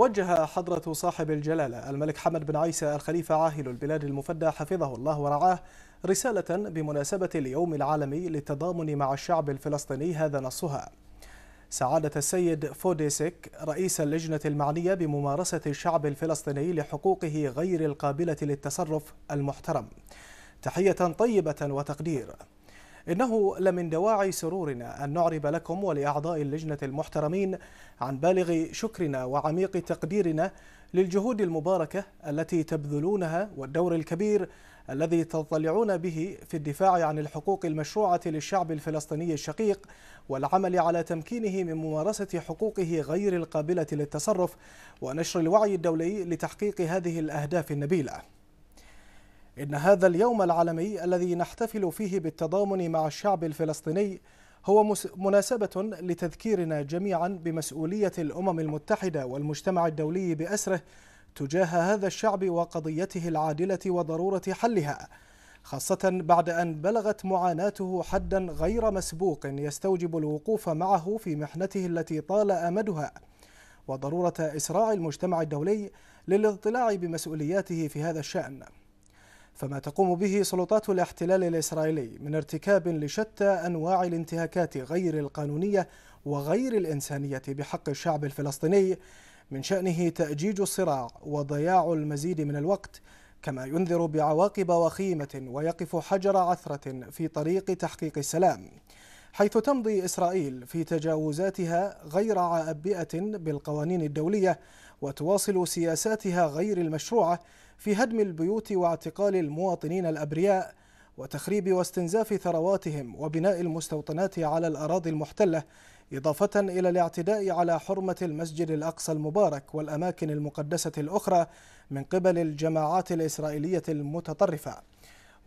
وجه حضرة صاحب الجلالة الملك حمد بن عيسى الخليفة عاهل البلاد المفدى حفظه الله ورعاه رسالة بمناسبة اليوم العالمي للتضامن مع الشعب الفلسطيني هذا نصها سعادة السيد فوديسك رئيس اللجنة المعنية بممارسة الشعب الفلسطيني لحقوقه غير القابلة للتصرف المحترم تحية طيبة وتقدير إنه لمن دواعي سرورنا أن نعرب لكم ولأعضاء اللجنة المحترمين عن بالغ شكرنا وعميق تقديرنا للجهود المباركة التي تبذلونها والدور الكبير الذي تطلعون به في الدفاع عن الحقوق المشروعة للشعب الفلسطيني الشقيق والعمل على تمكينه من ممارسة حقوقه غير القابلة للتصرف ونشر الوعي الدولي لتحقيق هذه الأهداف النبيلة إن هذا اليوم العالمي الذي نحتفل فيه بالتضامن مع الشعب الفلسطيني هو مناسبة لتذكيرنا جميعا بمسؤولية الأمم المتحدة والمجتمع الدولي بأسره تجاه هذا الشعب وقضيته العادلة وضرورة حلها خاصة بعد أن بلغت معاناته حدا غير مسبوق يستوجب الوقوف معه في محنته التي طال أمدها وضرورة إسراع المجتمع الدولي للاضطلاع بمسؤولياته في هذا الشأن فما تقوم به سلطات الاحتلال الإسرائيلي من ارتكاب لشتى أنواع الانتهاكات غير القانونية وغير الإنسانية بحق الشعب الفلسطيني من شأنه تأجيج الصراع وضياع المزيد من الوقت كما ينذر بعواقب وخيمة ويقف حجر عثرة في طريق تحقيق السلام حيث تمضي إسرائيل في تجاوزاتها غير عابئة بالقوانين الدولية وتواصل سياساتها غير المشروعة في هدم البيوت واعتقال المواطنين الأبرياء وتخريب واستنزاف ثرواتهم وبناء المستوطنات على الأراضي المحتلة إضافة إلى الاعتداء على حرمة المسجد الأقصى المبارك والأماكن المقدسة الأخرى من قبل الجماعات الإسرائيلية المتطرفة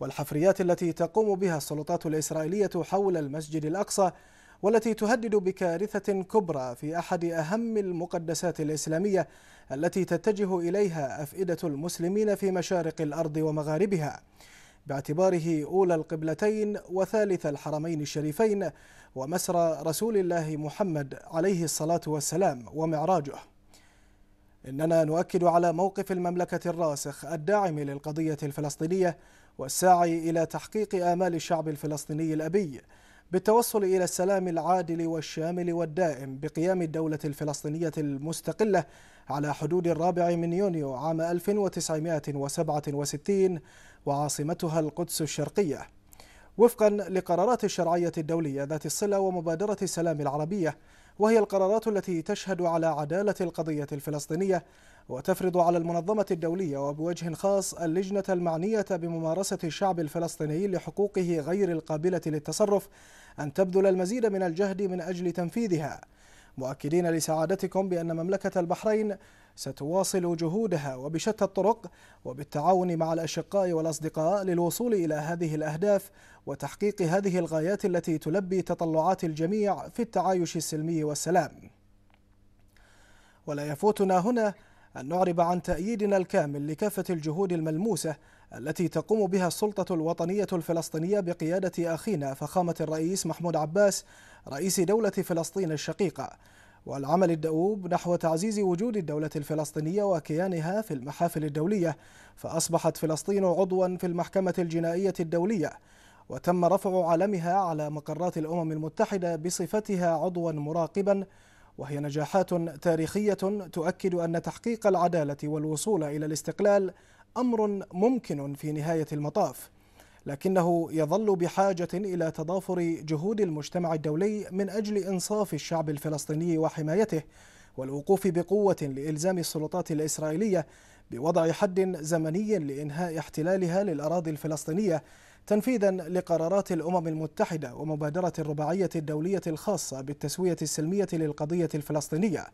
والحفريات التي تقوم بها السلطات الإسرائيلية حول المسجد الأقصى والتي تهدد بكارثة كبرى في أحد أهم المقدسات الإسلامية التي تتجه إليها أفئدة المسلمين في مشارق الأرض ومغاربها باعتباره أولى القبلتين وثالث الحرمين الشريفين ومسرى رسول الله محمد عليه الصلاة والسلام ومعراجه إننا نؤكد على موقف المملكة الراسخ الداعم للقضية الفلسطينية والساعي إلى تحقيق آمال الشعب الفلسطيني الأبي بالتوصل إلى السلام العادل والشامل والدائم بقيام الدولة الفلسطينية المستقلة على حدود الرابع من يونيو عام 1967 وعاصمتها القدس الشرقية وفقا لقرارات الشرعية الدولية ذات الصلة ومبادرة السلام العربية وهي القرارات التي تشهد على عدالة القضية الفلسطينية وتفرض على المنظمة الدولية وبوجه خاص اللجنة المعنية بممارسة الشعب الفلسطيني لحقوقه غير القابلة للتصرف أن تبذل المزيد من الجهد من أجل تنفيذها مؤكدين لسعادتكم بأن مملكة البحرين ستواصل جهودها وبشتى الطرق وبالتعاون مع الأشقاء والأصدقاء للوصول إلى هذه الأهداف وتحقيق هذه الغايات التي تلبي تطلعات الجميع في التعايش السلمي والسلام ولا يفوتنا هنا أن نعرب عن تأييدنا الكامل لكافة الجهود الملموسة التي تقوم بها السلطة الوطنية الفلسطينية بقيادة أخينا فخامة الرئيس محمود عباس رئيس دولة فلسطين الشقيقة والعمل الدؤوب نحو تعزيز وجود الدولة الفلسطينية وكيانها في المحافل الدولية فأصبحت فلسطين عضوا في المحكمة الجنائية الدولية وتم رفع علمها على مقرات الأمم المتحدة بصفتها عضوا مراقبا وهي نجاحات تاريخية تؤكد أن تحقيق العدالة والوصول إلى الاستقلال أمر ممكن في نهاية المطاف لكنه يظل بحاجة إلى تضافر جهود المجتمع الدولي من أجل إنصاف الشعب الفلسطيني وحمايته والوقوف بقوة لإلزام السلطات الإسرائيلية بوضع حد زمني لإنهاء احتلالها للأراضي الفلسطينية تنفيذا لقرارات الأمم المتحدة ومبادرة الرباعية الدولية الخاصة بالتسوية السلمية للقضية الفلسطينية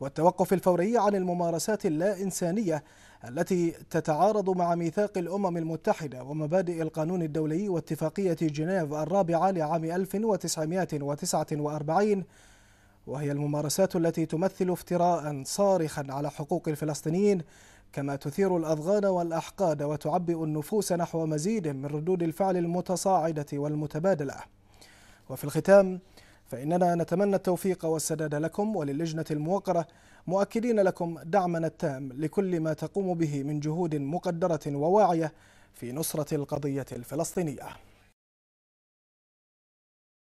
والتوقف الفوري عن الممارسات اللا إنسانية التي تتعارض مع ميثاق الأمم المتحدة ومبادئ القانون الدولي واتفاقية جنيف الرابعة لعام 1949 وهي الممارسات التي تمثل افتراء صارخا على حقوق الفلسطينيين كما تثير الأضغان والأحقاد وتعبئ النفوس نحو مزيد من ردود الفعل المتصاعدة والمتبادلة وفي الختام فإننا نتمنى التوفيق والسداد لكم وللجنة الموقرة مؤكدين لكم دعمنا التام لكل ما تقوم به من جهود مقدرة وواعية في نصرة القضية الفلسطينية